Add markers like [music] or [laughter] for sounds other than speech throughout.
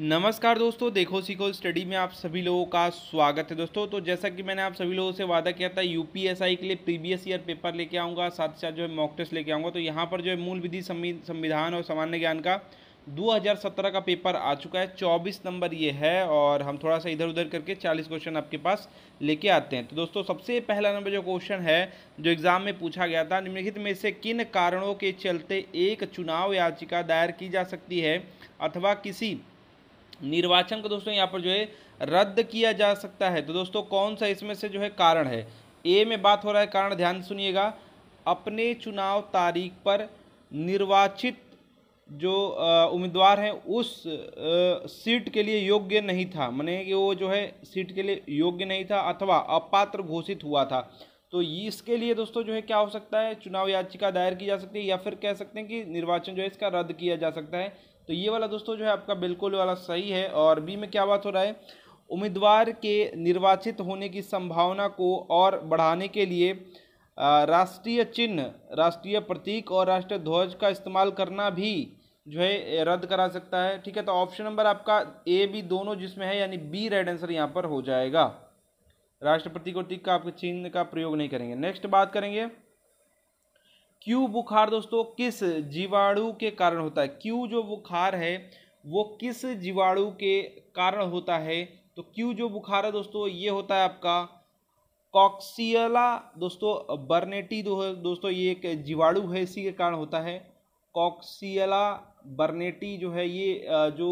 नमस्कार दोस्तों देखो सीखो स्टडी में आप सभी लोगों का स्वागत है दोस्तों तो जैसा कि मैंने आप सभी लोगों से वादा किया था यूपीएसआई के लिए प्रीवियस ईयर पेपर लेके आऊँगा साथ ही साथ जो है मॉक टेस्ट लेके आऊँगा तो यहाँ पर जो है मूल विधि संविधान और सामान्य ज्ञान का 2017 का पेपर आ चुका है 24 नंबर ये है और हम थोड़ा सा इधर उधर करके 40 क्वेश्चन आपके पास लेके आते हैं तो दोस्तों सबसे पहला नंबर जो क्वेश्चन है जो एग्ज़ाम में पूछा गया था निम्नलिखित में से किन कारणों के चलते एक चुनाव याचिका दायर की जा सकती है अथवा किसी निर्वाचन को दोस्तों यहाँ पर जो है रद्द किया जा सकता है तो दोस्तों कौन सा इसमें से जो है कारण है ए में बात हो रहा है कारण ध्यान सुनिएगा अपने चुनाव तारीख पर निर्वाचित जो उम्मीदवार हैं उस सीट के लिए योग्य नहीं था मैंने कि वो जो है सीट के लिए योग्य नहीं था अथवा अपात्र घोषित हुआ था तो इसके लिए दोस्तों जो है क्या हो सकता है चुनाव याचिका दायर की जा सकती है या फिर कह सकते हैं कि निर्वाचन जो है इसका रद्द किया जा सकता है तो ये वाला दोस्तों जो है आपका बिल्कुल वाला सही है और बी में क्या बात हो रहा है उम्मीदवार के निर्वाचित होने की संभावना को और बढ़ाने के लिए राष्ट्रीय चिन्ह राष्ट्रीय प्रतीक और राष्ट्रीय ध्वज का इस्तेमाल करना भी जो है रद्द करा सकता है ठीक है तो ऑप्शन नंबर आपका ए बी दोनों जिसमें है यानी बी राइट आंसर यहाँ पर हो जाएगा राष्ट्रपति को प्रतीक का आपके चिन्ह का प्रयोग नहीं करेंगे नेक्स्ट बात करेंगे क्यू बुखार दोस्तों किस जीवाणु के कारण होता है क्यों जो बुखार है वो किस जीवाणु के कारण होता है तो क्यों जो बुखार है दोस्तों ये होता है आपका कॉक्सियला दोस्तों बर्नेटी दो दोस्तों ये एक जीवाणु है इसी के कारण होता है कॉक्सियला बर्नेटी जो है ये जो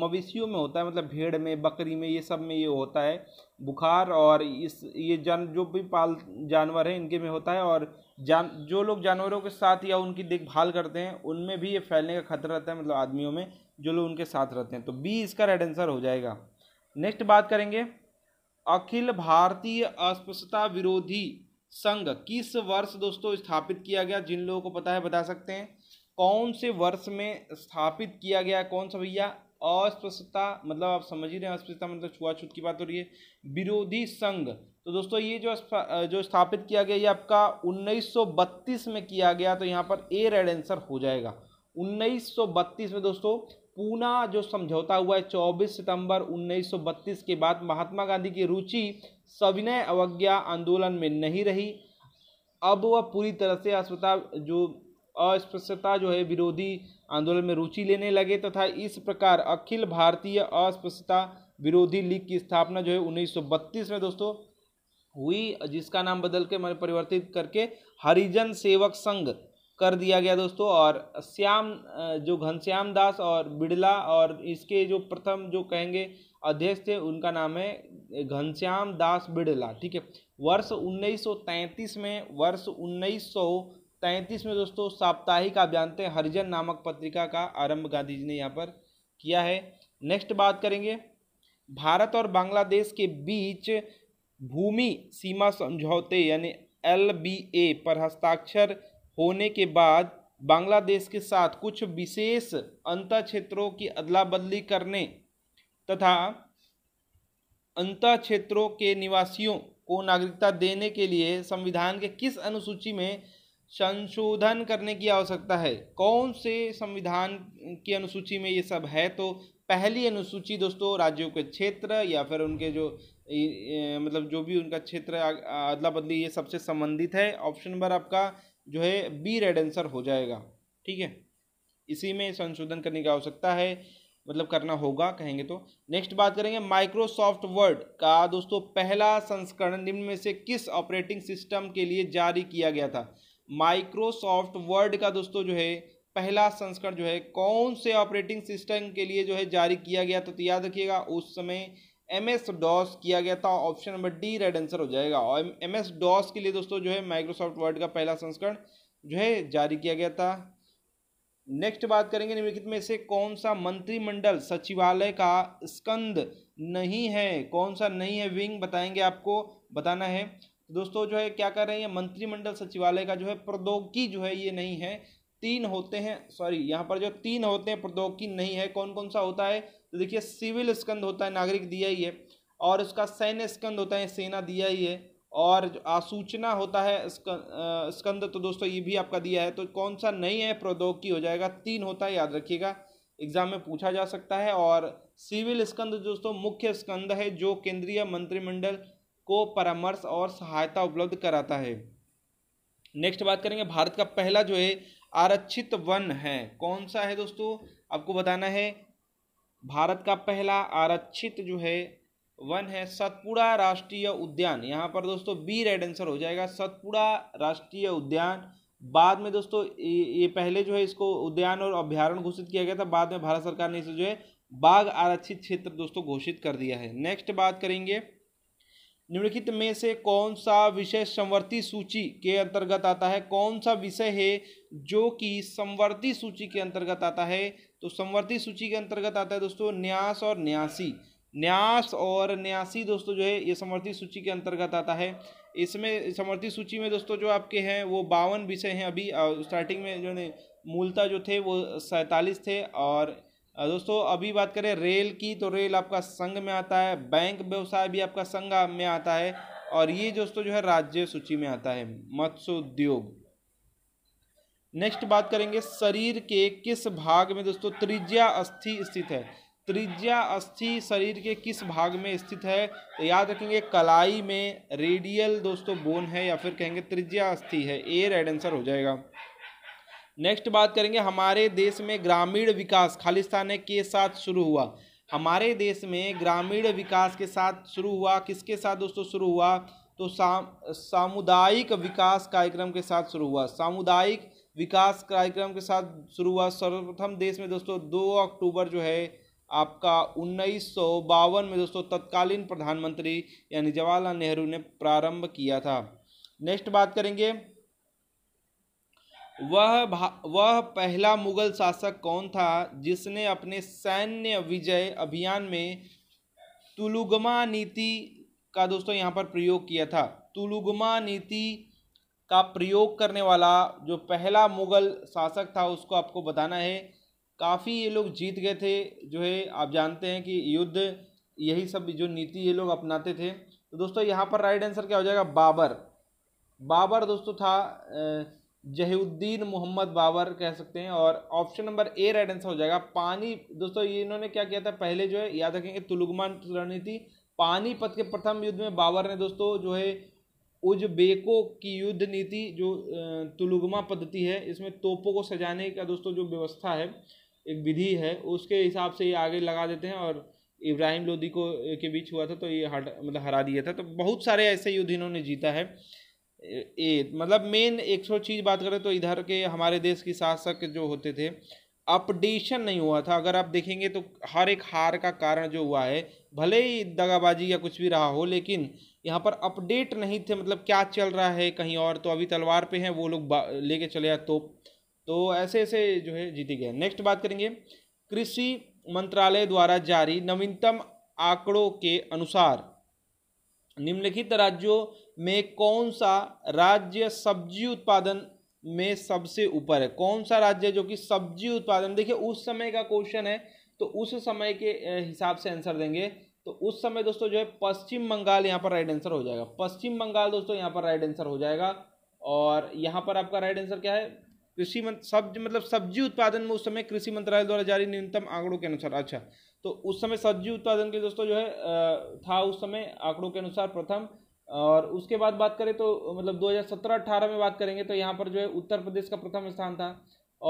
मवेशियों में होता है मतलब भेड़ में बकरी में ये सब में ये होता है बुखार और इस ये जन जो भी पाल जानवर है इनके में होता है और जान जो लोग जानवरों के साथ या उनकी देखभाल करते हैं उनमें भी ये फैलने का खतरा रहता है मतलब आदमियों में जो लोग उनके साथ रहते हैं तो बी इसका राइट आंसर हो जाएगा नेक्स्ट बात करेंगे अखिल भारतीय अस्पष्टता विरोधी संघ किस वर्ष दोस्तों स्थापित किया गया जिन लोगों को पता है बता सकते हैं कौन से वर्ष में स्थापित किया गया कौन सा भैया अस्पष्टता मतलब आप समझ ही रहे हैं अस्पष्टता मतलब छुआछूत की बात हो रही है विरोधी संघ तो दोस्तों ये जो जो स्थापित किया गया ये आपका 1932 में किया गया तो यहाँ पर ए रेड आंसर हो जाएगा 1932 में दोस्तों पूना जो समझौता हुआ है 24 सितंबर 1932 के बाद महात्मा गांधी की रुचि सविनय अवज्ञा आंदोलन में नहीं रही अब वह पूरी तरह से अस्पताल जो अस्पृश्यता जो है विरोधी आंदोलन में रुचि लेने लगे तथा इस प्रकार अखिल भारतीय अस्पृश्यता विरोधी लीग की स्थापना जो है 1932 में दोस्तों हुई जिसका नाम बदल के मैंने परिवर्तित करके हरिजन सेवक संघ कर दिया गया दोस्तों और श्याम जो घनश्याम दास और बिड़ला और इसके जो प्रथम जो कहेंगे अध्यक्ष थे उनका नाम है घनश्याम दास बिड़ला ठीक है वर्ष 1933 में वर्ष 1933 में दोस्तों साप्ताहिक आप जानते हैं हरिजन नामक पत्रिका का आरंभ गांधी जी ने यहाँ पर किया है नेक्स्ट बात करेंगे भारत और बांग्लादेश के बीच भूमि सीमा समझौते यानी एल पर हस्ताक्षर होने के बाद बांग्लादेश के साथ कुछ विशेष अंतर क्षेत्रों की अदला बदली करने तथा अंतर क्षेत्रों के निवासियों को नागरिकता देने के लिए संविधान के किस अनुसूची में संशोधन करने की आवश्यकता है कौन से संविधान की अनुसूची में ये सब है तो पहली अनुसूची दोस्तों राज्यों के क्षेत्र या फिर उनके जो मतलब जो भी उनका क्षेत्र अदला बदली ये सबसे संबंधित है ऑप्शन नंबर आपका जो है बी रेड आंसर हो जाएगा ठीक है इसी में संशोधन करने की आवश्यकता है मतलब करना होगा कहेंगे तो नेक्स्ट बात करेंगे माइक्रोसॉफ्ट वर्ड का दोस्तों पहला संस्करण निम्न में से किस ऑपरेटिंग सिस्टम के लिए जारी किया गया था माइक्रोसॉफ्ट वर्ड का दोस्तों जो है पहला संस्करण जो है कौन से ऑपरेटिंग सिस्टम के लिए जो है जारी किया गया था तो याद रखिएगा उस समय एम एस डॉस किया गया था option number D right answer हो जाएगा और एम एस डॉस के लिए दोस्तों जो है माइक्रोसॉफ्ट वर्ड का पहला संस्करण जो है जारी किया गया था नेक्स्ट बात करेंगे निम्नलिखित में से कौन सा मंत्रिमंडल सचिवालय का स्कंद नहीं है कौन सा नहीं है विंग बताएंगे आपको बताना है तो दोस्तों जो है क्या कर रहे हैं मंत्रिमंडल सचिवालय का जो है प्रौद्योगिकी जो है ये नहीं है तीन होते हैं सॉरी यहाँ पर जो तीन होते हैं प्रौद्योगिकी नहीं है कौन कौन सा होता है तो देखिए सिविल स्कंद होता है नागरिक दिया ही है और उसका सैन्य स्कंद होता है सेना दिया ही है और आसूचना होता है स्कंद तो दोस्तों ये भी आपका दिया है तो कौन सा नहीं है प्रौद्योगिकी हो जाएगा तीन होता है याद रखिएगा एग्जाम में पूछा जा सकता है और सिविल स्कंद दोस्तों मुख्य स्कंद है जो केंद्रीय मंत्रिमंडल को परामर्श और सहायता उपलब्ध कराता है नेक्स्ट बात करेंगे भारत का पहला जो है आरक्षित वन है कौन सा है दोस्तों आपको बताना है भारत का पहला आरक्षित जो है वन है सतपुड़ा राष्ट्रीय उद्यान यहाँ पर दोस्तों बी रेड आंसर हो जाएगा सतपुड़ा राष्ट्रीय उद्यान बाद में दोस्तों ये पहले जो है इसको उद्यान और अभ्यारण घोषित किया गया था बाद में भारत सरकार ने इसे जो है बाघ आरक्षित क्षेत्र दोस्तों घोषित कर दिया है नेक्स्ट बात करेंगे निम्नलिखित में से कौन सा विषय संवर्ती सूची के अंतर्गत आता है कौन सा विषय है जो कि संवर्ती सूची के अंतर्गत आता है तो संवर्ती सूची के अंतर्गत आता है दोस्तों न्यास और न्यासी न्यास और न्यासी दोस्तों जो है ये समर्थी सूची के अंतर्गत आता है इसमें समर्थी सूची में दोस्तों जो आपके हैं वो बावन विषय हैं अभी स्टार्टिंग में जो है मूलता जो थे वो सैंतालीस थे और दोस्तों अभी बात करें रेल की तो रेल आपका संघ में आता है बैंक व्यवसाय भी आपका संघ में आता है और ये दोस्तों जो है राज्य सूची में आता है मत्स्योद्योग नेक्स्ट बात करेंगे शरीर के किस भाग में दोस्तों त्रिज्या अस्थि स्थित है त्रिज्या अस्थि शरीर के किस भाग में स्थित है तो याद रखेंगे कलाई में रेडियल दोस्तों बोन है या फिर कहेंगे त्रिज्या अस्थि है ए राइट आंसर हो जाएगा नेक्स्ट बात करेंगे हमारे देश में ग्रामीण विकास खालिस्तान के साथ शुरू हुआ हमारे देश में ग्रामीण विकास के साथ शुरू हुआ किसके साथ दोस्तों शुरू हुआ तो सामुदायिक विकास कार्यक्रम के साथ शुरू हुआ सामुदायिक विकास कार्यक्रम के साथ शुरू हुआ सर्वप्रथम देश में दोस्तों दो अक्टूबर जो है आपका उन्नीस में दोस्तों तत्कालीन प्रधानमंत्री यानी जवाहरलाल नेहरू ने प्रारंभ किया था नेक्स्ट बात करेंगे वह वह पहला मुगल शासक कौन था जिसने अपने सैन्य विजय अभियान में तुलुगमा नीति का दोस्तों यहाँ पर प्रयोग किया था तुलुगमा नीति का प्रयोग करने वाला जो पहला मुग़ल शासक था उसको आपको बताना है काफ़ी ये लोग जीत गए थे जो है आप जानते हैं कि युद्ध यही सब जो नीति ये लोग अपनाते थे तो दोस्तों यहाँ पर राइट आंसर क्या हो जाएगा बाबर बाबर दोस्तों था जहीउद्दीन मोहम्मद बाबर कह सकते हैं और option number A right answer हो जाएगा पानी दोस्तों ये इन्होंने क्या किया था पहले जो है याद रखेंगे तुलुगमान रणनीति पानीपत के प्रथम युद्ध में बाबर ने दोस्तों जो है उजबेको की युद्ध नीति जो तुलुगमा पद्धति है इसमें तोपों को सजाने का दोस्तों जो व्यवस्था है एक विधि है उसके हिसाब से ये आगे लगा देते हैं और इब्राहिम लोदी को के बीच हुआ था तो ये हट मतलब हरा दिया था तो बहुत सारे ऐसे युद्ध इन्होंने जीता है ए मतलब मेन एक सौ चीज़ बात करें तो इधर के हमारे देश के शासक जो होते थे अपडेशन नहीं हुआ था अगर आप देखेंगे तो हर एक हार का कारण जो हुआ है भले ही दगाबाजी या कुछ भी रहा हो लेकिन यहाँ पर अपडेट नहीं थे मतलब क्या चल रहा है कहीं और तो अभी तलवार पे हैं वो लोग लेके चले आए तो तो ऐसे ऐसे जो है जीती गए नेक्स्ट बात करेंगे कृषि मंत्रालय द्वारा जारी नवीनतम आंकड़ों के अनुसार निम्नलिखित राज्यों में कौन सा राज्य सब्जी उत्पादन में सबसे ऊपर है कौन सा राज्य जो कि सब्जी उत्पादन देखिए उस समय का क्वेश्चन है तो उस समय के हिसाब से आंसर देंगे तो उस समय दोस्तों जो है पश्चिम बंगाल यहाँ पर राइट आंसर हो जाएगा पश्चिम बंगाल दोस्तों यहाँ पर राइट आंसर हो जाएगा और यहाँ पर आपका राइट आंसर क्या है कृषि सब मतलब सब्जी उत्पादन में उस समय कृषि मंत्रालय द्वारा जारी न्यूनतम आंकड़ों के अनुसार अच्छा तो उस समय सब्जी उत्पादन के दोस्तों जो है था उस समय आंकड़ों के अनुसार प्रथम और उसके बाद बात करें तो मतलब 2017-18 में बात करेंगे तो यहाँ पर जो है उत्तर प्रदेश का प्रथम स्थान था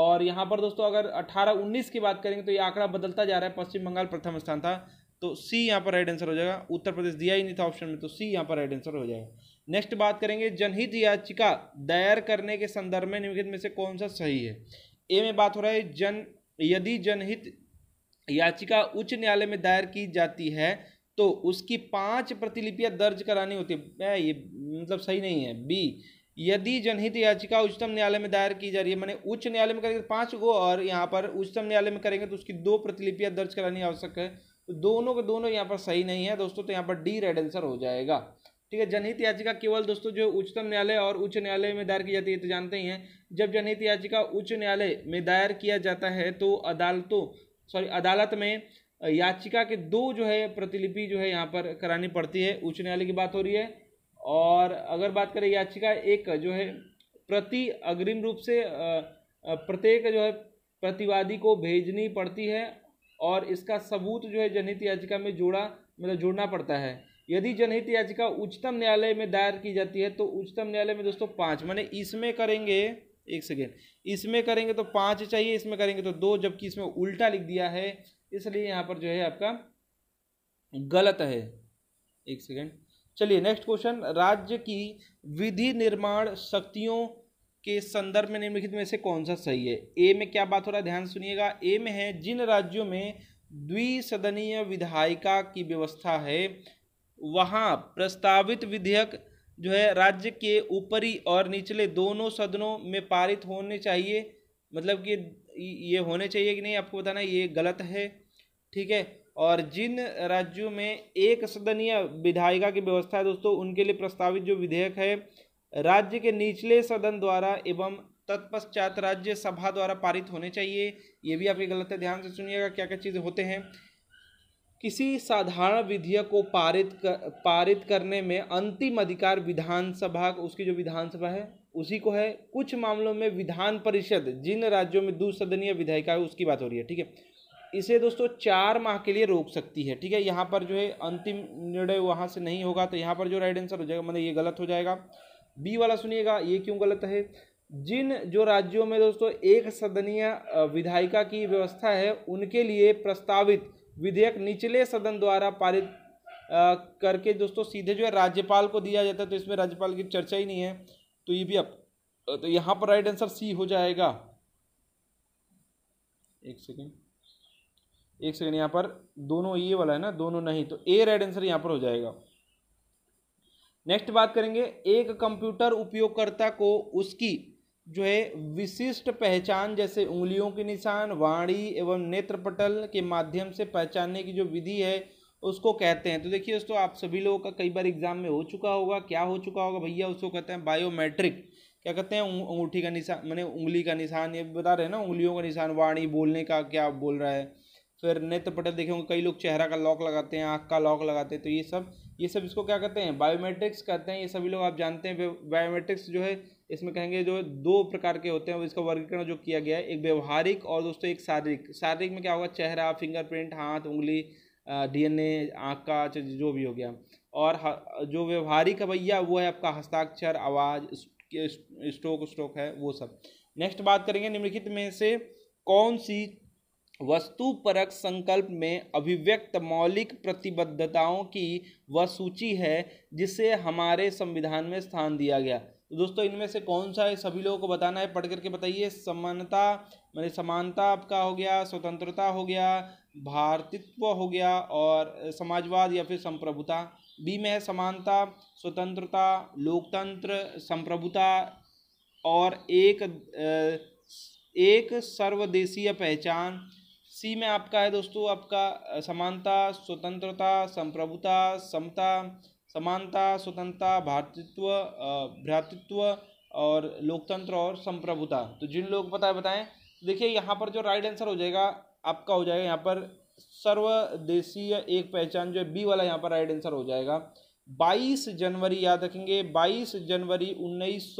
और यहाँ पर दोस्तों अगर 18-19 की बात करेंगे तो ये आंकड़ा बदलता जा रहा है पश्चिम बंगाल प्रथम स्थान था तो सी यहाँ पर राइट आंसर हो जाएगा उत्तर प्रदेश दिया ही नहीं था ऑप्शन में तो सी यहाँ पर राइट आंसर हो जाएगा नेक्स्ट बात करेंगे जनहित याचिका दायर करने के संदर्भ में निम्नलिखित में से कौन सा सही है ए में बात हो रहा है जन यदि जनहित याचिका उच्च न्यायालय में दायर की जाती है तो उसकी पांच प्रतिलिपियां दर्ज करानी होती है ये मतलब सही नहीं है बी यदि जनहित याचिका उच्चतम न्यायालय में दायर की जा रही है मैंने उच्च न्यायालय में करेंगे तो पांच गो और यहाँ पर उच्चतम न्यायालय में करेंगे तो उसकी दो प्रतिलिपियां दर्ज करानी आवश्यक है तो दोनों के दोनों यहाँ पर सही नहीं है दोस्तों तो यहाँ पर डी रेड आंसर हो जाएगा ठीक है जनहित याचिका केवल दोस्तों जो उच्चतम न्यायालय और उच्च न्यायालय में दायर की जाती है तो जानते ही हैं जब जनहित याचिका उच्च न्यायालय में दायर किया जाता है तो अदालतों सॉरी अदालत में याचिका के दो जो है प्रतिलिपि जो है यहाँ पर करानी पड़ती है उच्च न्यायालय की बात हो रही है और अगर बात करें याचिका एक जो है प्रति अग्रिम रूप से प्रत्येक जो है प्रतिवादी को भेजनी पड़ती है और इसका सबूत जो है जनहित याचिका में जोड़ा मतलब जोड़ना पड़ता है यदि जनहित याचिका उच्चतम न्यायालय में दायर की जाती है तो उच्चतम न्यायालय में दोस्तों पाँच मैंने इसमें करेंगे एक सेकेंड इसमें करेंगे तो पाँच चाहिए इसमें करेंगे तो दो जबकि इसमें उल्टा लिख दिया है इसलिए यहाँ पर जो है आपका गलत है एक सेकेंड चलिए नेक्स्ट क्वेश्चन राज्य की विधि निर्माण शक्तियों के संदर्भ में निम्नलिखित में से कौन सा सही है ए में क्या बात हो रहा है ध्यान सुनिएगा ए में है जिन राज्यों में द्विसदनीय विधायिका की व्यवस्था है वहाँ प्रस्तावित विधेयक जो है राज्य के ऊपरी और निचले दोनों सदनों में पारित होने चाहिए मतलब कि ये होने चाहिए कि नहीं आपको बताना ये गलत है ठीक है और जिन राज्यों में एक सदनीय विधायिका की व्यवस्था है दोस्तों उनके लिए प्रस्तावित जो विधेयक है राज्य के निचले सदन द्वारा एवं तत्पश्चात राज्य सभा द्वारा पारित होने चाहिए ये भी आपकी गलत है ध्यान से सुनिएगा क्या क्या चीज़ें होते हैं किसी साधारण विधेयक को पारित कर पारित करने में अंतिम अधिकार विधानसभा उसकी जो विधानसभा है उसी को है कुछ मामलों में विधान परिषद जिन राज्यों में दूसदनीय विधायिका है उसकी बात हो रही है ठीक है इसे दोस्तों चार माह के लिए रोक सकती है ठीक है यहाँ पर जो है अंतिम निर्णय वहाँ से नहीं होगा तो यहाँ पर जो राइट आंसर हो जाएगा मतलब ये गलत हो जाएगा बी वाला सुनिएगा ये क्यों गलत है जिन जो राज्यों में दोस्तों एक सदनीय विधायिका की व्यवस्था है उनके लिए प्रस्तावित विधेयक निचले सदन द्वारा पारित करके दोस्तों सीधे जो है राज्यपाल को दिया जाता है तो इसमें राज्यपाल की चर्चा ही नहीं है तो ये भी अब तो यहाँ पर राइट आंसर सी हो जाएगा एक सेकेंड एक सेकेंड यहाँ पर दोनों ये वाला है ना दोनों नहीं तो ए राइट आंसर यहाँ पर हो जाएगा नेक्स्ट बात करेंगे एक कंप्यूटर उपयोगकर्ता को उसकी जो है विशिष्ट पहचान जैसे उंगलियों के निशान वाणी एवं नेत्रपटल के माध्यम से पहचानने की जो विधि है उसको कहते हैं तो देखिए दोस्तों आप सभी लोगों का कई बार एग्जाम में हो चुका होगा क्या हो चुका होगा भैया उसको कहते हैं बायोमेट्रिक क्या कहते हैं अंगूठी का निशान मैंने उंगली का निशान ये बता रहे हैं ना उंगलियों का निशान वाणी बोलने का क्या बोल रहा है फिर नेत्रपटल देखेंगे कई लोग चेहरा का लॉक लगाते हैं आँख का लॉक लगाते हैं तो ये सब ये सब इसको क्या कहते हैं बायोमेट्रिक्स कहते हैं ये सभी लोग आप जानते हैं बायोमेट्रिक्स जो है इसमें कहेंगे जो दो प्रकार के होते हैं इसका वर्गीकरण जो किया गया है एक व्यवहारिक और दोस्तों एक शारीरिक शारीरिक में क्या होगा चेहरा फिंगरप्रिंट हाथ उंगली डीएनए आँख का जो भी हो गया और जो व्यवहारिक है भैया वो है आपका हस्ताक्षर आवाज़ स्ट्रोक स्ट्रोक है वो सब नेक्स्ट बात करेंगे निम्नलिखित में से कौन सी वस्तु परक संकल्प में अभिव्यक्त मौलिक प्रतिबद्धताओं की वह सूची है जिसे हमारे संविधान में स्थान दिया गया तो दोस्तों इनमें से कौन सा है सभी लोगों को बताना है पढ़ करके बताइए समानता मैंने समानता आपका हो गया स्वतंत्रता हो गया भारतित्व हो गया और समाजवाद या फिर संप्रभुता बी में है समानता स्वतंत्रता लोकतंत्र संप्रभुता और एक एक सर्वदेशीय पहचान सी में आपका है दोस्तों आपका समानता स्वतंत्रता संप्रभुता समता समानता स्वतंत्रता भारतृत्व भ्रातृत्व और लोकतंत्र और संप्रभुता तो जिन लोग पता है बताएं देखिए यहाँ पर जो राइट आंसर हो जाएगा आपका हो जाएगा यहाँ पर सर्वदेशीय एक पहचान जो है बी वाला यहाँ पर राइट आंसर हो जाएगा 22 जनवरी याद रखेंगे 22 जनवरी उन्नीस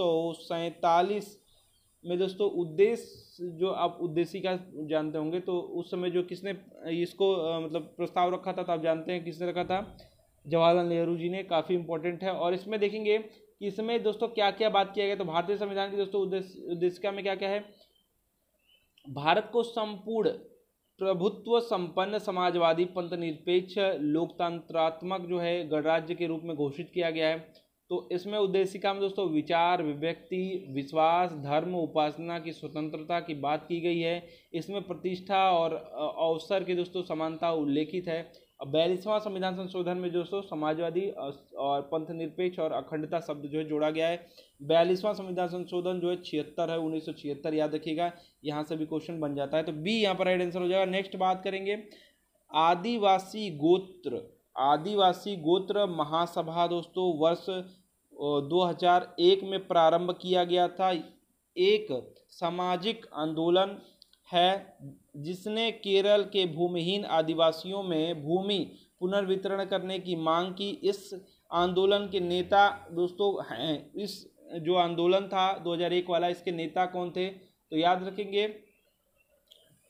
में दोस्तों उद्देश्य जो आप उद्देश्य का जानते होंगे तो उस समय जो किसने इसको मतलब प्रस्ताव रखा था तो आप जानते हैं किसने रखा था जवाहरलाल नेहरू जी ने काफ़ी इंपॉर्टेंट है और इसमें देखेंगे कि इसमें दोस्तों क्या क्या बात किया गया तो भारतीय संविधान की दोस्तों उद्देश्य उद्देशिका में क्या क्या है भारत को संपूर्ण प्रभुत्व संपन्न समाजवादी पंथ निरपेक्ष लोकतंत्रात्मक जो है गणराज्य के रूप में घोषित किया गया है तो इसमें उद्देश्य में दोस्तों विचार विव्यक्ति विश्वास धर्म उपासना की स्वतंत्रता की बात की गई है इसमें प्रतिष्ठा और अवसर की दोस्तों समानता उल्लेखित है बयालीसवां संविधान संशोधन में दोस्तों समाजवादी और पंथनिरपेक्ष और अखंडता शब्द जो है जोड़ा गया है बयालीसवां संविधान संशोधन जो है छिहत्तर है उन्नीस सौ छिहत्तर याद रखिएगा यहाँ से भी क्वेश्चन बन जाता है तो बी यहाँ पर राइट आंसर हो जाएगा नेक्स्ट बात करेंगे आदिवासी गोत्र आदिवासी गोत्र महासभा दोस्तों वर्ष 2001 में प्रारंभ किया गया था एक सामाजिक आंदोलन है जिसने केरल के भूमिहीन आदिवासियों में भूमि पुनर्वितरण करने की मांग की इस आंदोलन के नेता दोस्तों हैं इस जो आंदोलन था 2001 वाला इसके नेता कौन थे तो याद रखेंगे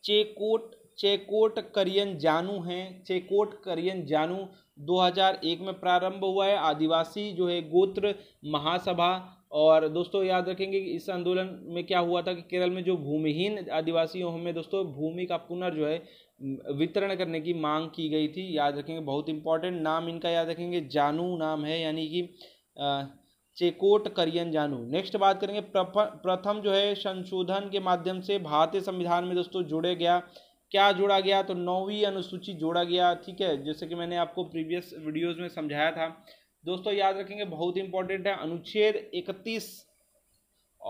चेकोट चेकोट करियन जानू हैं चेकोट करियन जानू 2001 में प्रारंभ हुआ है आदिवासी जो है गोत्र महासभा और दोस्तों याद रखेंगे कि इस आंदोलन में क्या हुआ था कि केरल में जो भूमिहीन आदिवासियों में दोस्तों भूमि का पुनर् जो है वितरण करने की मांग की गई थी याद रखेंगे बहुत इंपॉर्टेंट नाम इनका याद रखेंगे जानू नाम है यानी कि चेकोट करियन जानू नेक्स्ट बात करेंगे प्रथम जो है संशोधन के माध्यम से भारतीय संविधान में दोस्तों जुड़े गया क्या जोड़ा गया तो नौवीं अनुसूची जोड़ा गया ठीक है जैसे कि मैंने आपको प्रीवियस वीडियोस में समझाया था दोस्तों याद रखेंगे बहुत इंपॉर्टेंट है अनुच्छेद 31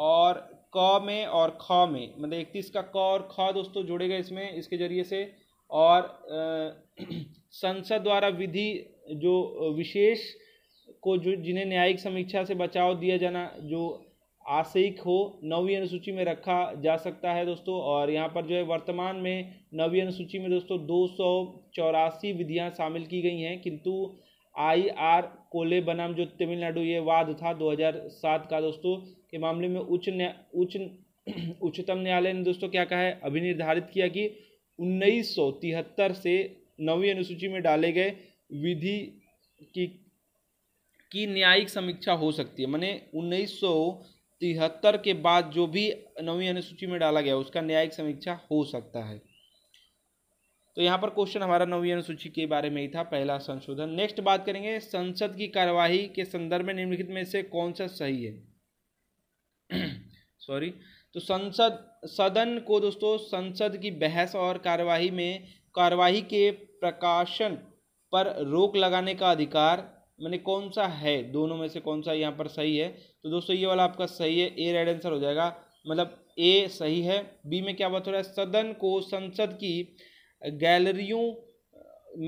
और क में और ख में मतलब 31 का क और ख दोस्तों जोड़े इसमें इसके जरिए से और [clears throat] संसद द्वारा विधि जो विशेष को जो जिन्हें न्यायिक समीक्षा से बचाव दिया जाना जो आशयिक हो नवी अनुसूची में रखा जा सकता है दोस्तों और यहाँ पर जो है वर्तमान में नवी अनुसूची में दोस्तों दो सौ चौरासी विधियाँ शामिल की गई हैं किंतु आई आर कोले बनाम जो तमिलनाडु ये वाद था 2007 का दोस्तों के मामले में उच्च न्या उच्च [clears throat] उच्चतम न्यायालय ने दोस्तों क्या कहा है अभी निर्धारित किया कि उन्नीस से नवी अनुसूची में डाले गए विधि की की न्यायिक समीक्षा हो सकती है मैंने उन्नीस तिहत्तर के बाद जो भी नवी अनुसूची में डाला गया उसका न्यायिक समीक्षा हो सकता है तो यहाँ पर क्वेश्चन हमारा नौवीं अनुसूची के बारे में ही था पहला संशोधन नेक्स्ट बात करेंगे संसद की कार्यवाही के संदर्भ में निम्नलिखित में से कौन सा सही है सॉरी [clears throat] तो संसद सदन को दोस्तों संसद की बहस और कार्यवाही में कार्यवाही के प्रकाशन पर रोक लगाने का अधिकार मैंने कौन सा है दोनों में से कौन सा यहाँ पर सही है तो दोस्तों ये वाला आपका सही है ए राइट आंसर हो जाएगा मतलब ए सही है बी में क्या बात हो रहा है सदन को संसद की गैलरियों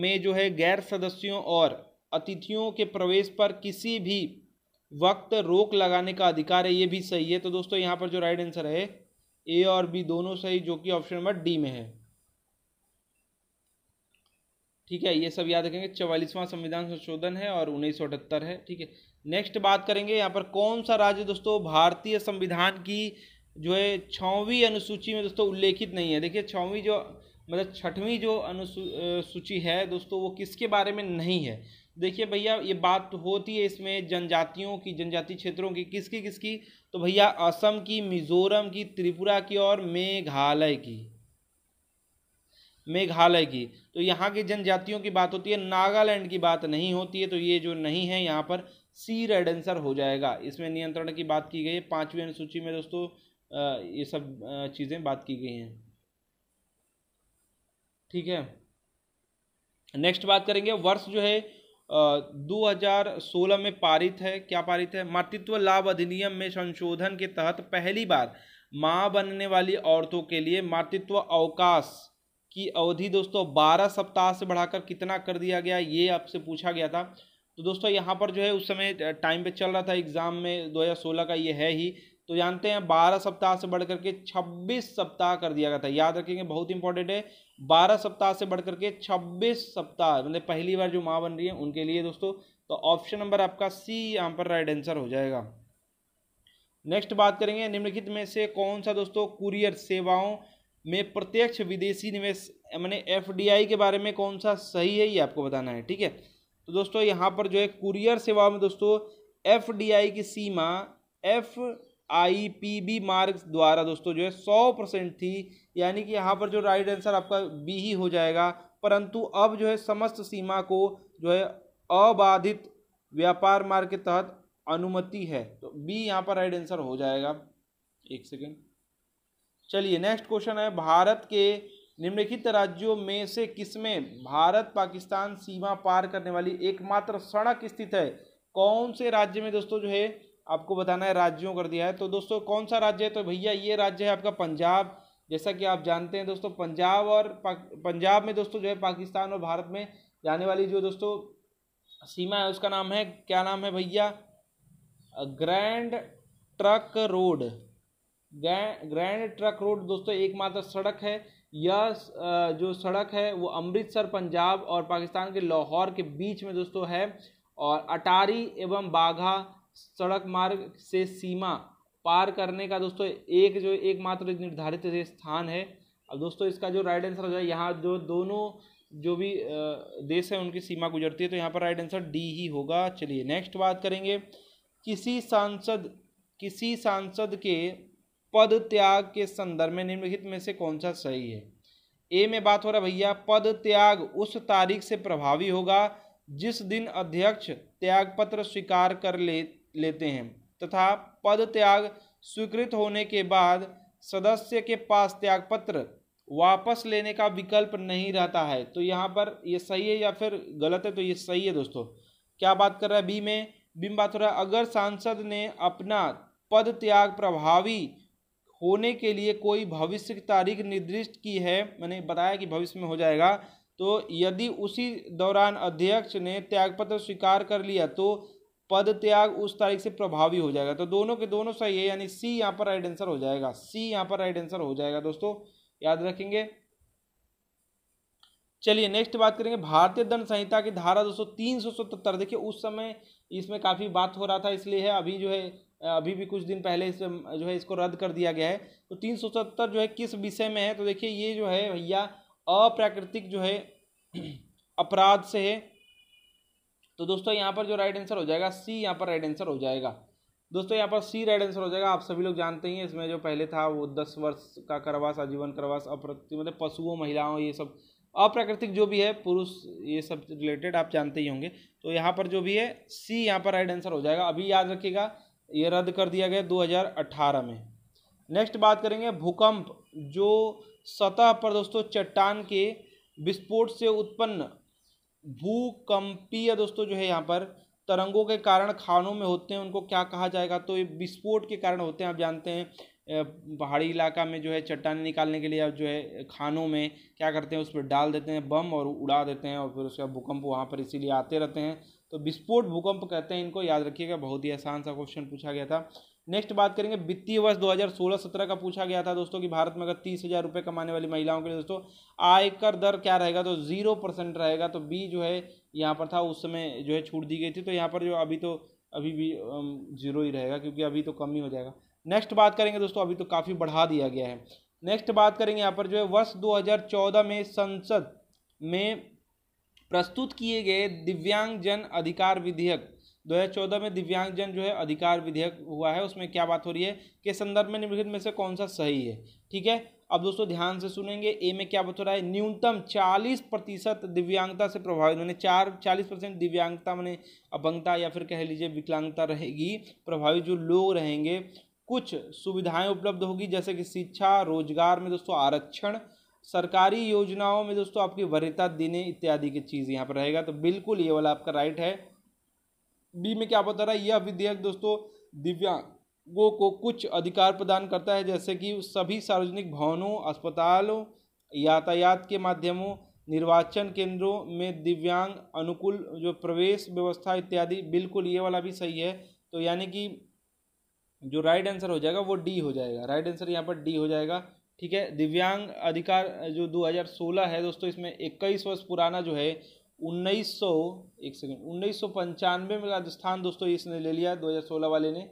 में जो है गैर सदस्यों और अतिथियों के प्रवेश पर किसी भी वक्त रोक लगाने का अधिकार है ये भी सही है तो दोस्तों यहाँ पर जो राइट आंसर है ए और बी दोनों सही जो कि ऑप्शन नंबर डी में है ठीक है ये सब याद रखेंगे चवालीसवां संविधान संशोधन है और उन्नीस है ठीक है नेक्स्ट बात करेंगे यहाँ पर कौन सा राज्य दोस्तों भारतीय संविधान की जो है छवीं अनुसूची में दोस्तों उल्लेखित नहीं है देखिए छवीं जो मतलब छठवीं जो अनुसूची है दोस्तों वो किसके बारे में नहीं है देखिए भैया ये बात होती है इसमें जनजातियों की जनजाति क्षेत्रों की किसकी किसकी तो भैया असम की मिजोरम की त्रिपुरा की और मेघालय की मेघालय की तो यहाँ की जनजातियों की बात होती है नागालैंड की बात नहीं होती है तो ये जो नहीं है यहाँ पर सी रेड आंसर हो जाएगा इसमें नियंत्रण की बात की गई है पाँचवीं अनुसूची में दोस्तों ये सब चीज़ें बात की गई हैं ठीक है नेक्स्ट बात करेंगे वर्ष जो है दो हजार सोलह में पारित है क्या पारित है मातृत्व लाभ अधिनियम में संशोधन के तहत पहली बार माँ बनने वाली औरतों के लिए मातृत्व अवकाश की अवधि दोस्तों 12 सप्ताह से बढ़ाकर कितना कर दिया गया ये आपसे पूछा गया था तो दोस्तों यहाँ पर जो है उस समय टाइम पे चल रहा था एग्ज़ाम में 2016 का ये है ही तो जानते हैं 12 सप्ताह से बढ़ करके 26 सप्ताह कर दिया गया था याद रखेंगे बहुत इंपॉर्टेंट है 12 सप्ताह से बढ़ करके 26 सप्ताह मतलब पहली बार जो माँ बन रही है उनके लिए दोस्तों तो ऑप्शन नंबर आपका सी यहाँ पर राइट आंसर हो जाएगा नेक्स्ट बात करेंगे निम्नलिखित में से कौन सा दोस्तों कुरियर सेवाओं में प्रत्यक्ष विदेशी निवेश मैंने एफ के बारे में कौन सा सही है ये आपको बताना है ठीक है तो दोस्तों यहाँ पर जो है कुरियर सेवा में दोस्तों एफ की सीमा एफ आई पी बी मार्ग द्वारा दोस्तों जो है सौ परसेंट थी यानी कि यहाँ पर जो राइट आंसर आपका बी ही हो जाएगा परंतु अब जो है समस्त सीमा को जो है अबाधित व्यापार मार्ग के तहत अनुमति है तो बी यहाँ पर राइट आंसर हो जाएगा एक सेकेंड चलिए नेक्स्ट क्वेश्चन है भारत के निम्नलिखित राज्यों में से किसमें भारत पाकिस्तान सीमा पार करने वाली एकमात्र सड़क स्थित है कौन से राज्य में दोस्तों जो है आपको बताना है राज्यों कर दिया है तो दोस्तों कौन सा राज्य है तो भैया ये राज्य है आपका पंजाब जैसा कि आप जानते हैं दोस्तों पंजाब और पंजाब में दोस्तों जो है पाकिस्तान और भारत में जाने वाली जो दोस्तों सीमा है उसका नाम है क्या नाम है भैया grand trunk road grand trunk road दोस्तों एकमात्र सड़क है यह जो सड़क है वो अमृतसर पंजाब और पाकिस्तान के लाहौर के बीच में दोस्तों है और अटारी एवं बाघा सड़क मार्ग से सीमा पार करने का दोस्तों एक जो एकमात्र निर्धारित स्थान है अब दोस्तों इसका जो राइट आंसर हो जाए यहाँ जो दोनों जो भी देश है उनकी सीमा गुजरती है तो यहाँ पर राइट आंसर डी ही होगा चलिए नेक्स्ट बात करेंगे किसी सांसद किसी सांसद के पद त्याग के संदर्भ में निम्नलिखित में से कौन सा सही है ए में बात हो रहा भैया पद त्याग उस तारीख से प्रभावी होगा जिस दिन अध्यक्ष त्यागपत्र स्वीकार कर ले लेते हैं तथा पद त्याग स्वीकृत होने के बाद सदस्य के पास त्यागपत्र वापस लेने का विकल्प नहीं रहता है तो यहाँ पर ये सही है या फिर गलत है तो ये सही है दोस्तों क्या बात कर रहा है बी में बी में बात हो रहा है अगर सांसद ने अपना पद त्याग प्रभावी होने के लिए कोई भविष्य की तारीख निर्दिष्ट की है मैंने बताया कि भविष्य में हो जाएगा तो यदि उसी दौरान अध्यक्ष ने त्यागपत्र स्वीकार कर लिया तो पद त्याग उस तारीख से प्रभावी हो जाएगा तो दोनों के दोनों सही है यानी सी यहाँ पर राइट आंसर हो जाएगा सी यहाँ पर राइट आंसर हो जाएगा दोस्तों याद रखेंगे चलिए नेक्स्ट बात करेंगे भारतीय दंड संहिता की धारा दोस्तों तीन सौ सतहत्तर देखिए उस समय इसमें काफ़ी बात हो रहा था इसलिए है अभी जो है अभी भी कुछ दिन पहले इस जो है इसको रद्द कर दिया गया है तो 370 जो है किस विषय में है तो देखिए ये जो है भैया अप्राकृतिक जो है [clears throat] अपराध से है तो दोस्तों यहाँ पर जो राइट आंसर हो जाएगा सी यहाँ पर राइट आंसर हो जाएगा दोस्तों यहाँ पर सी राइट आंसर हो जाएगा आप सभी लोग जानते ही हैं इसमें जो पहले था वो दस वर्ष का करवास आजीवन करवास अप्रति मतलब पशुओं महिलाओं ये सब अप्राकृतिक जो भी है पुरुष ये सब रिलेटेड आप जानते ही होंगे तो यहाँ पर जो भी है सी यहाँ पर राइट आंसर हो जाएगा अभी याद रखिएगा ये रद्द कर दिया गया 2018 में नेक्स्ट बात करेंगे भूकंप जो सतह पर दोस्तों चट्टान के विस्फोट से उत्पन्न भूकंपीय दोस्तों जो है यहाँ पर तरंगों के कारण खानों में होते हैं उनको क्या कहा जाएगा तो ये विस्फोट के कारण होते हैं आप जानते हैं पहाड़ी इलाका में जो है चट्टान निकालने के लिए आप जो है खानों में क्या करते हैं उस पर डाल देते हैं बम और उड़ा देते हैं और फिर उसका भूकंप वहाँ पर इसीलिए आते रहते हैं तो विस्फोट भूकंप कहते हैं इनको याद रखिएगा बहुत ही आसान सा क्वेश्चन पूछा गया था नेक्स्ट बात करेंगे वित्तीय वर्ष 2016-17 का पूछा गया था दोस्तों कि भारत में अगर तीस हज़ार रुपये कमाने वाली महिलाओं के लिए दोस्तों आयकर दर क्या रहेगा तो जीरो परसेंट रहेगा तो बी जो है यहाँ पर था उस समय जो है छूट दी गई थी तो यहाँ पर जो अभी तो अभी भी जीरो ही रहेगा क्योंकि अभी तो कम ही हो जाएगा नेक्स्ट बात करेंगे दोस्तों अभी तो काफ़ी बढ़ा दिया गया है नेक्स्ट बात करेंगे यहाँ पर जो है वर्ष दो में संसद में प्रस्तुत किए गए दिव्यांगजन अधिकार विधेयक 2014 में दिव्यांगजन जो है अधिकार विधेयक हुआ है उसमें क्या बात हो रही है के संदर्भ में निम्नलिखित में से कौन सा सही है ठीक है अब दोस्तों ध्यान से सुनेंगे ए में क्या बता रहा है न्यूनतम चालीस प्रतिशत दिव्यांगता से प्रभावित मैंने चार चालीस परसेंट दिव्यांगता मैंने अभंगता या फिर कह लीजिए विकलांगता रहेगी प्रभावित जो लोग रहेंगे कुछ सुविधाएं उपलब्ध होगी जैसे कि शिक्षा रोजगार में दोस्तों आरक्षण सरकारी योजनाओं में दोस्तों आपकी वरिता देने इत्यादि की चीज़ यहाँ पर रहेगा तो बिल्कुल ये वाला आपका राइट है बी में क्या बता रहा है यह विधेयक दोस्तों दिव्यांगों को कुछ अधिकार प्रदान करता है जैसे कि सभी सार्वजनिक भवनों अस्पतालों यातायात के माध्यमों निर्वाचन केंद्रों में दिव्यांग अनुकूल जो प्रवेश व्यवस्था इत्यादि बिल्कुल ये वाला भी सही है तो यानी कि जो राइट आंसर हो जाएगा वो डी हो जाएगा राइट आंसर यहाँ पर डी हो जाएगा ठीक है दिव्यांग अधिकार जो 2016 है दोस्तों इसमें 21 वर्ष पुराना जो है 1900 एक सेकेंड उन्नीस सौ पंचानवे में राजस्थान दोस्तों इसने ले लिया 2016 वाले ने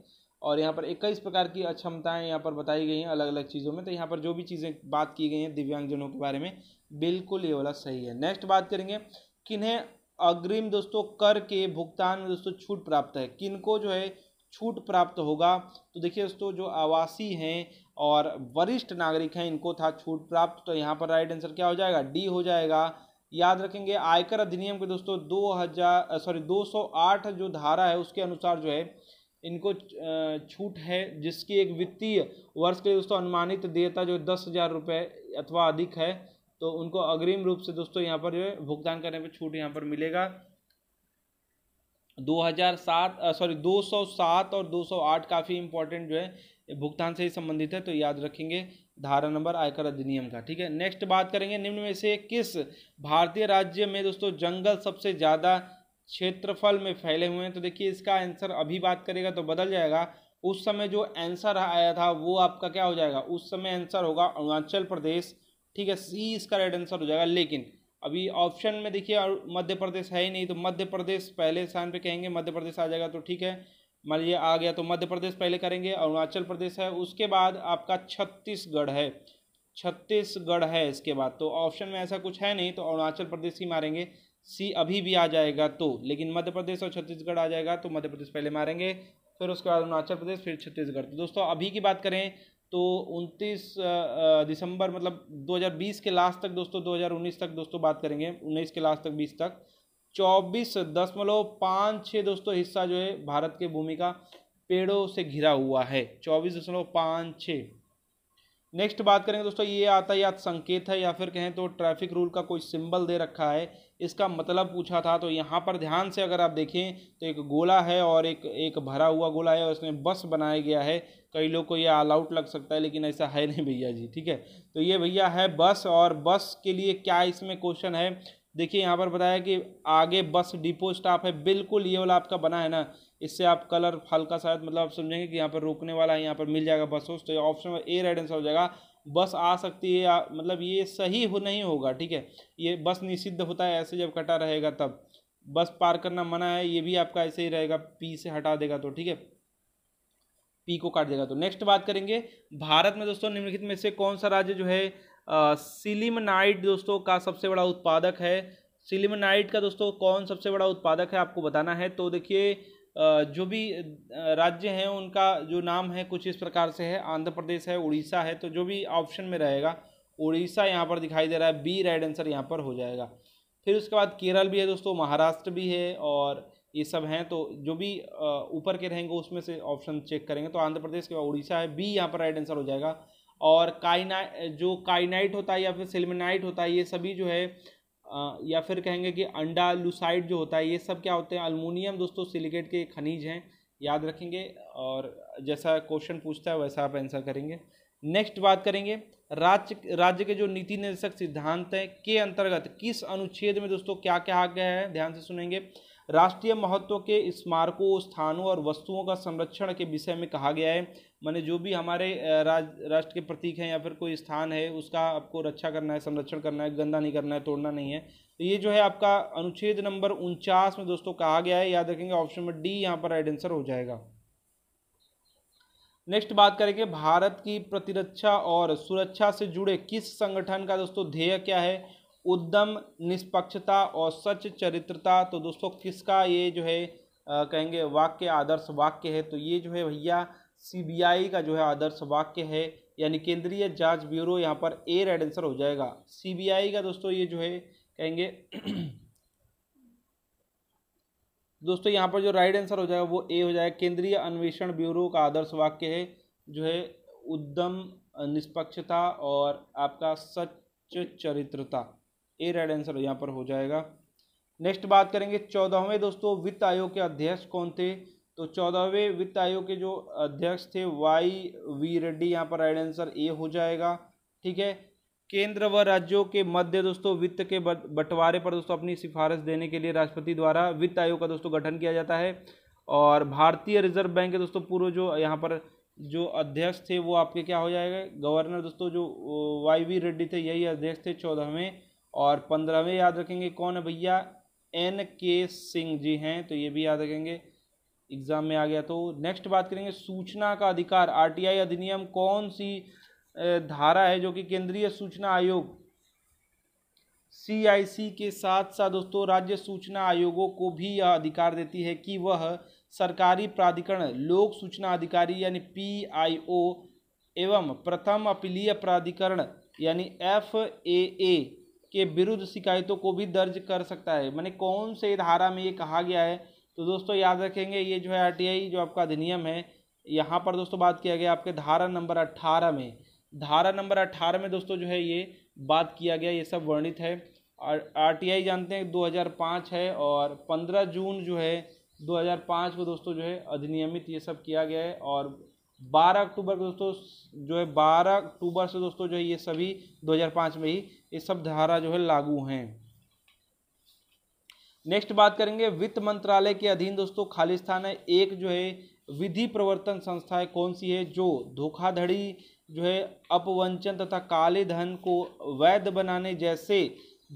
और यहाँ पर 21 प्रकार की अक्षमताएँ यहाँ पर बताई गई हैं अलग अलग चीज़ों में तो यहाँ पर जो भी चीज़ें बात की गई हैं दिव्यांगजनों के बारे में बिल्कुल ये वाला सही है नेक्स्ट बात करेंगे किन्हें अग्रिम दोस्तों कर के भुगतान में दोस्तों छूट प्राप्त है किनको जो है छूट प्राप्त होगा तो देखिए दोस्तों जो आवासी हैं और वरिष्ठ नागरिक हैं इनको था छूट प्राप्त तो यहाँ पर राइट आंसर क्या हो जाएगा डी हो जाएगा याद रखेंगे आयकर अधिनियम के दोस्तों दो हज़ार सॉरी दो सौ आठ जो धारा है उसके अनुसार जो है इनको छूट है जिसकी एक वित्तीय वर्ष के दोस्तों अनुमानित देयता जो दस हज़ार रुपये अथवा अधिक है तो उनको अग्रिम रूप से दोस्तों यहाँ पर जो है भुगतान करने पर छूट यहाँ पर मिलेगा 2007 सॉरी 207 और 208 काफ़ी इंपॉर्टेंट जो है भुगतान से ही संबंधित है तो याद रखेंगे धारा नंबर आयकर अधिनियम का ठीक है नेक्स्ट बात करेंगे निम्न में से किस भारतीय राज्य में दोस्तों जंगल सबसे ज़्यादा क्षेत्रफल में फैले हुए हैं तो देखिए इसका आंसर अभी बात करेगा तो बदल जाएगा उस समय जो आंसर आया था वो आपका क्या हो जाएगा उस समय आंसर होगा अरुणाचल प्रदेश ठीक है सी इसका राइट आंसर हो जाएगा लेकिन अभी ऑप्शन में देखिए और मध्य प्रदेश है ही नहीं तो मध्य प्रदेश पहले स्थान पे कहेंगे मध्य प्रदेश आ जाएगा तो ठीक है मान लीजिए आ गया तो मध्य प्रदेश पहले करेंगे अरुणाचल प्रदेश है उसके बाद आपका छत्तीसगढ़ है छत्तीसगढ़ है इसके बाद तो ऑप्शन में ऐसा कुछ है नहीं तो अरुणाचल प्रदेश ही मारेंगे सी अभी भी आ जाएगा तो लेकिन मध्य प्रदेश और छत्तीसगढ़ आ जाएगा तो मध्य प्रदेश पहले मारेंगे फिर उसके बाद अरुणाचल प्रदेश फिर छत्तीसगढ़ तो दोस्तों अभी की बात करें तो 29 दिसंबर मतलब 2020 के लास्ट तक दोस्तों 2019 तक दोस्तों बात करेंगे 19 के लास्ट तक 20 तक चौबीस दशमलव पाँच छः दोस्तों हिस्सा जो है भारत के भूमि का पेड़ों से घिरा हुआ है चौबीस दशमलव पाँच छः नेक्स्ट बात करेंगे दोस्तों ये या संकेत है या फिर कहें तो ट्रैफिक रूल का कोई सिंबल दे रखा है इसका मतलब पूछा था तो यहाँ पर ध्यान से अगर आप देखें तो एक गोला है और एक एक भरा हुआ गोला है और इसमें बस बनाया गया है कई लोग को ये ऑल आउट लग सकता है लेकिन ऐसा है नहीं भैया जी ठीक है तो ये भैया है बस और बस के लिए क्या इसमें क्वेश्चन है देखिए यहाँ पर बताया कि आगे बस डिपो स्टाफ है बिल्कुल ये वाला आपका बना है ना इससे आप कलर हल्का शायद मतलब आप समझेंगे कि यहाँ पर रोकने वाला है यहाँ पर मिल जाएगा उस तो ऑप्शन ए राइट आंसर हो जाएगा बस आ सकती है आ, मतलब ये सही हो नहीं होगा ठीक है ये बस निषिद्ध होता है ऐसे जब कटा रहेगा तब बस पार करना मना है ये भी आपका ऐसे ही रहेगा पी से हटा देगा तो ठीक है पी को काट देगा तो नेक्स्ट बात करेंगे भारत में दोस्तों निम्नलिखित में से कौन सा राज्य जो है सिलिमनाइट दोस्तों का सबसे बड़ा उत्पादक है सिलिमनाइट का दोस्तों कौन सबसे बड़ा उत्पादक है आपको बताना है तो देखिए जो भी राज्य हैं उनका जो नाम है कुछ इस प्रकार से है आंध्र प्रदेश है उड़ीसा है तो जो भी ऑप्शन में रहेगा उड़ीसा यहाँ पर दिखाई दे रहा है बी राइट आंसर यहाँ पर हो जाएगा फिर उसके बाद केरल भी है दोस्तों महाराष्ट्र भी है और ये सब हैं तो जो भी ऊपर के रहेंगे उसमें से ऑप्शन चेक करेंगे तो आंध्र प्रदेश के बाद उड़ीसा है बी यहाँ पर राइट आंसर हो जाएगा और काइना जो काइनाइट होता है या फिर सिलमिनाइट होता है ये सभी जो है या फिर कहेंगे कि अंडा लुसाइड जो होता है ये सब क्या होते हैं अल्मोनियम दोस्तों सिलिकेट के खनिज हैं याद रखेंगे और जैसा क्वेश्चन पूछता है वैसा आप आंसर करेंगे नेक्स्ट बात करेंगे राज्य राज्य के जो नीति निर्देशक सिद्धांत हैं के अंतर्गत किस अनुच्छेद में दोस्तों क्या क्या आ गया है ध्यान से सुनेंगे राष्ट्रीय महत्व के स्मारकों स्थानों और वस्तुओं का संरक्षण के विषय में कहा गया है माने जो भी हमारे राज राष्ट्र के प्रतीक हैं या फिर कोई स्थान है उसका आपको रक्षा करना है संरक्षण करना है गंदा नहीं करना है तोड़ना नहीं है तो ये जो है आपका अनुच्छेद नंबर उनचास में दोस्तों कहा गया है याद रखेंगे ऑप्शन नंबर डी यहाँ पर राइट आंसर हो जाएगा नेक्स्ट बात करेंगे भारत की प्रतिरक्षा और सुरक्षा से जुड़े किस संगठन का दोस्तों ध्येय क्या है उद्यम निष्पक्षता और सच चरित्रता तो दोस्तों किसका ये जो है आ, कहेंगे वाक्य आदर्श वाक्य है तो ये जो है भैया सीबीआई का जो है आदर्श वाक्य है यानी केंद्रीय जांच ब्यूरो यहाँ पर ए रेड आंसर हो जाएगा सीबीआई का दोस्तों ये जो है कहेंगे [clears throat] दोस्तों यहाँ पर जो राइट आंसर हो जाएगा वो ए हो जाएगा केंद्रीय अन्वेषण ब्यूरो का आदर्श वाक्य है जो है उद्यम निष्पक्षता और आपका सच चरित्रता ए राइट आंसर यहाँ पर हो जाएगा नेक्स्ट बात करेंगे चौदहवें दोस्तों वित्त आयोग के अध्यक्ष कौन थे तो चौदहवें वित्त आयोग के जो अध्यक्ष थे वाई वी रेड्डी यहाँ पर राइट आंसर ए हो जाएगा ठीक है केंद्र व राज्यों के मध्य दोस्तों वित्त के बंटवारे पर दोस्तों अपनी सिफारिश देने के लिए राष्ट्रपति द्वारा वित्त आयोग का दोस्तों गठन किया जाता है और भारतीय रिजर्व बैंक के दोस्तों पूर्व जो यहाँ पर जो अध्यक्ष थे वो आपके क्या हो जाएगा गवर्नर दोस्तों जो वाई वी रेड्डी थे यही अध्यक्ष थे चौदहवें और पंद्रहवें याद रखेंगे कौन है भैया एन के सिंह जी हैं तो ये भी याद रखेंगे एग्ज़ाम में आ गया तो नेक्स्ट बात करेंगे सूचना का अधिकार आरटीआई अधिनियम कौन सी धारा है जो कि केंद्रीय सूचना आयोग सीआईसी के साथ साथ दोस्तों राज्य सूचना आयोगों को भी यह अधिकार देती है कि वह सरकारी प्राधिकरण लोक सूचना अधिकारी यानी पीआईओ एवं प्रथम अपीलीय प्राधिकरण यानी एफ ए के विरुद्ध शिकायतों को भी दर्ज कर सकता है मैंने कौन से धारा में ये कहा गया है तो दोस्तों याद रखेंगे ये जो है आरटीआई जो आपका अधिनियम है यहाँ पर दोस्तों बात किया गया आपके धारा नंबर अट्ठारह में धारा नंबर अट्ठारह में दोस्तों जो है ये बात किया गया ये सब वर्णित है आर टी जानते हैं 2005 है और 15 जून जो है 2005 को दोस्तों जो है अधिनियमित ये सब किया गया है और 12 अक्टूबर को दोस्तों जो है 12 अक्टूबर से दोस्तों जो है ये सभी 2005 में ही ये सब धारा जो है लागू हैं नेक्स्ट बात करेंगे वित्त मंत्रालय के अधीन दोस्तों खालिस्तान है एक जो है विधि प्रवर्तन संस्था है कौन सी है जो धोखाधड़ी जो है अपवंचन तथा काले धन को वैध बनाने जैसे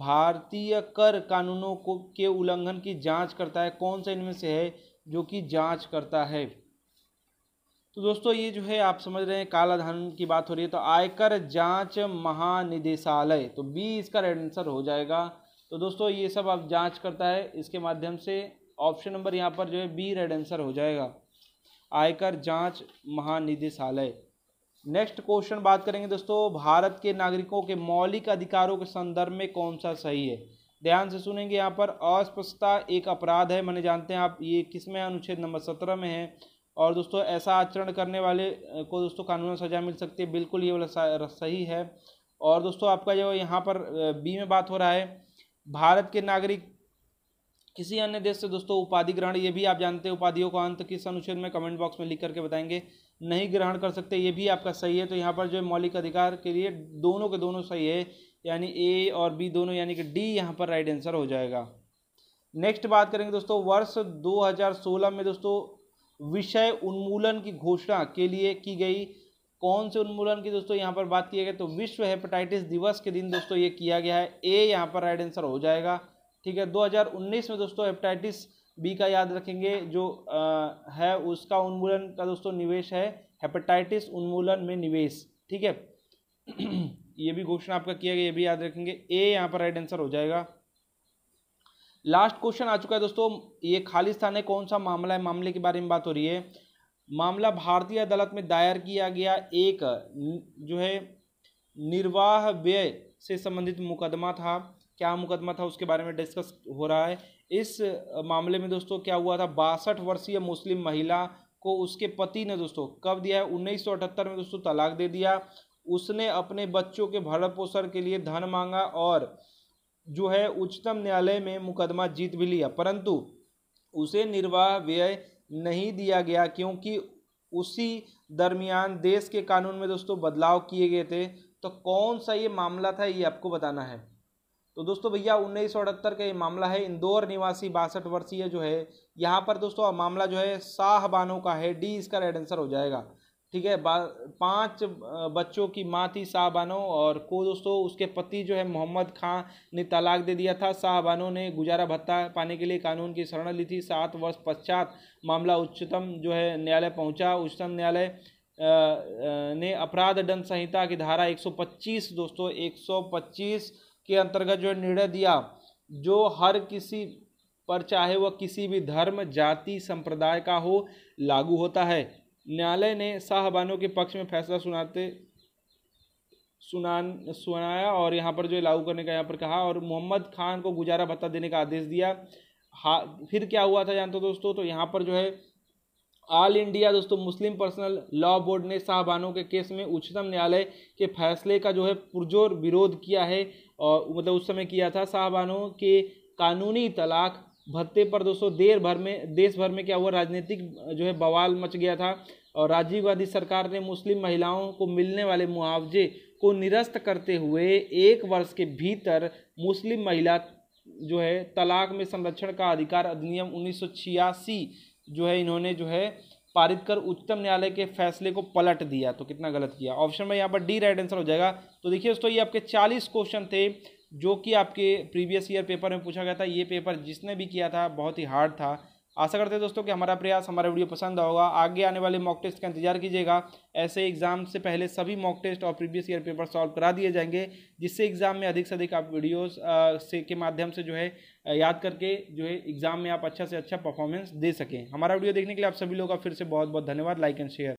भारतीय कर कानूनों को के उल्लंघन की जांच करता है कौन सा इनमें से है जो कि जांच करता है तो दोस्तों ये जो है आप समझ रहे हैं काला धन की बात हो रही है तो आयकर जांच महानिदेशालय तो बी इसका राइट आंसर हो जाएगा तो दोस्तों ये सब आप जांच करता है इसके माध्यम से ऑप्शन नंबर यहाँ पर जो है बी राइट आंसर हो जाएगा आयकर जांच महानिदेशालय नेक्स्ट क्वेश्चन बात करेंगे दोस्तों भारत के नागरिकों के मौलिक अधिकारों के संदर्भ में कौन सा सही है ध्यान से सुनेंगे यहाँ पर अस्पष्टता एक अपराध है मैंने जानते हैं आप ये किस में अनुच्छेद नंबर सत्रह में है और दोस्तों ऐसा आचरण करने वाले को दोस्तों कानून सज़ा मिल सकती है बिल्कुल ये वाला सही है और दोस्तों आपका जो यहाँ पर बी में बात हो रहा है भारत के नागरिक किसी अन्य देश से दोस्तों उपाधि ग्रहण ये भी आप जानते हैं उपाधियों का अंत किस अनुच्छेद में कमेंट बॉक्स में लिख करके बताएंगे नहीं ग्रहण कर सकते ये भी आपका सही है तो यहाँ पर जो मौलिक अधिकार के लिए दोनों के दोनों सही है यानी ए और बी दोनों यानी कि डी यहाँ पर राइट आंसर हो जाएगा नेक्स्ट बात करेंगे दोस्तों वर्ष 2016 में दोस्तों विषय उन्मूलन की घोषणा के लिए की गई कौन से उन्मूलन की दोस्तों यहाँ पर बात की गई तो विश्व हेपेटाइटिस दिवस के दिन दोस्तों ये किया गया है ए यहाँ पर राइट आंसर हो जाएगा ठीक है 2019 में दोस्तों हेपेटाइटिस बी का याद रखेंगे जो आ, है उसका उन्मूलन का दोस्तों निवेश है हेपेटाइटिस उन्मूलन में निवेश ठीक है [clears throat] ये भी घोषणा आपका किया गया ये भी याद रखेंगे ए यहाँ पर राइट आंसर हो जाएगा लास्ट क्वेश्चन आ चुका है दोस्तों ये खालिस्तान है कौन सा मामला है मामले के बारे में बात हो रही है मामला भारतीय अदालत में दायर किया गया एक जो है निर्वाह व्यय से संबंधित मुकदमा था क्या मुकदमा था उसके बारे में डिस्कस हो रहा है इस मामले में दोस्तों क्या हुआ था बासठ वर्षीय मुस्लिम महिला को उसके पति ने दोस्तों कब दिया है उन्नीस में दोस्तों तलाक दे दिया उसने अपने बच्चों के भरण पोषण के लिए धन मांगा और जो है उच्चतम न्यायालय में मुकदमा जीत भी लिया परंतु उसे निर्वाह व्यय नहीं दिया गया क्योंकि उसी दरमियान देश के कानून में दोस्तों बदलाव किए गए थे तो कौन सा ये मामला था ये आपको बताना है तो दोस्तों भैया उन्नीस का ये मामला है इंदौर निवासी बासठ वर्षीय जो है यहाँ पर दोस्तों मामला जो है शाह का है डी इसका राइट आंसर हो जाएगा ठीक है पांच बच्चों की माँ थी साहबानो और को दोस्तों उसके पति जो है मोहम्मद खां ने तलाक दे दिया था साहबानो ने गुजारा भत्ता पाने के लिए कानून की शरण ली थी सात वर्ष पश्चात मामला उच्चतम जो है न्यायालय पहुंचा उच्चतम न्यायालय ने अपराध दंड संहिता की धारा 125 दोस्तों 125 के अंतर्गत जो निर्णय दिया जो हर किसी पर चाहे वह किसी भी धर्म जाति संप्रदाय का हो लागू होता है न्यायालय ने शाहबानों के पक्ष में फैसला सुनाते सुनान सुनाया और यहाँ पर जो लागू करने का यहाँ पर कहा और मोहम्मद खान को गुजारा भत्ता देने का आदेश दिया हा फिर क्या हुआ था जानते दोस्तों तो यहाँ पर जो है ऑल इंडिया दोस्तों मुस्लिम पर्सनल लॉ बोर्ड ने साहबानों के केस में उच्चतम न्यायालय के फैसले का जो है पुरजोर विरोध किया है और मतलब उस समय किया था शाहबानों के कानूनी तलाक भत्ते पर दोस्तों देर भर में देश भर में क्या हुआ राजनीतिक जो है बवाल मच गया था और राजीव गांधी सरकार ने मुस्लिम महिलाओं को मिलने वाले मुआवजे को निरस्त करते हुए एक वर्ष के भीतर मुस्लिम महिला जो है तलाक में संरक्षण का अधिकार अधिनियम उन्नीस जो है इन्होंने जो है पारित कर उच्चतम न्यायालय के फैसले को पलट दिया तो कितना गलत किया ऑप्शन में यहाँ पर डी राइट आंसर हो जाएगा तो देखिए दोस्तों ये आपके 40 क्वेश्चन थे जो कि आपके प्रीवियस ईयर पेपर में पूछा गया था ये पेपर जिसने भी किया था बहुत ही हार्ड था आशा करते हैं दोस्तों कि हमारा प्रयास हमारा वीडियो पसंद होगा आगे आने वाले मॉक टेस्ट का इंतजार कीजिएगा ऐसे एग्जाम से पहले सभी मॉक टेस्ट और प्रीवियस ईयर पेपर सॉल्व करा दिए जाएंगे जिससे एग्जाम में अधिक से अधिक आप वीडियोस से के माध्यम से जो है याद करके जो है एग्जाम में आप अच्छा से अच्छा परफॉर्मेंस दे सकें हमारा वीडियो देखने के लिए आप सभी लोगों का फिर से बहुत बहुत धन्यवाद लाइक एंड शेयर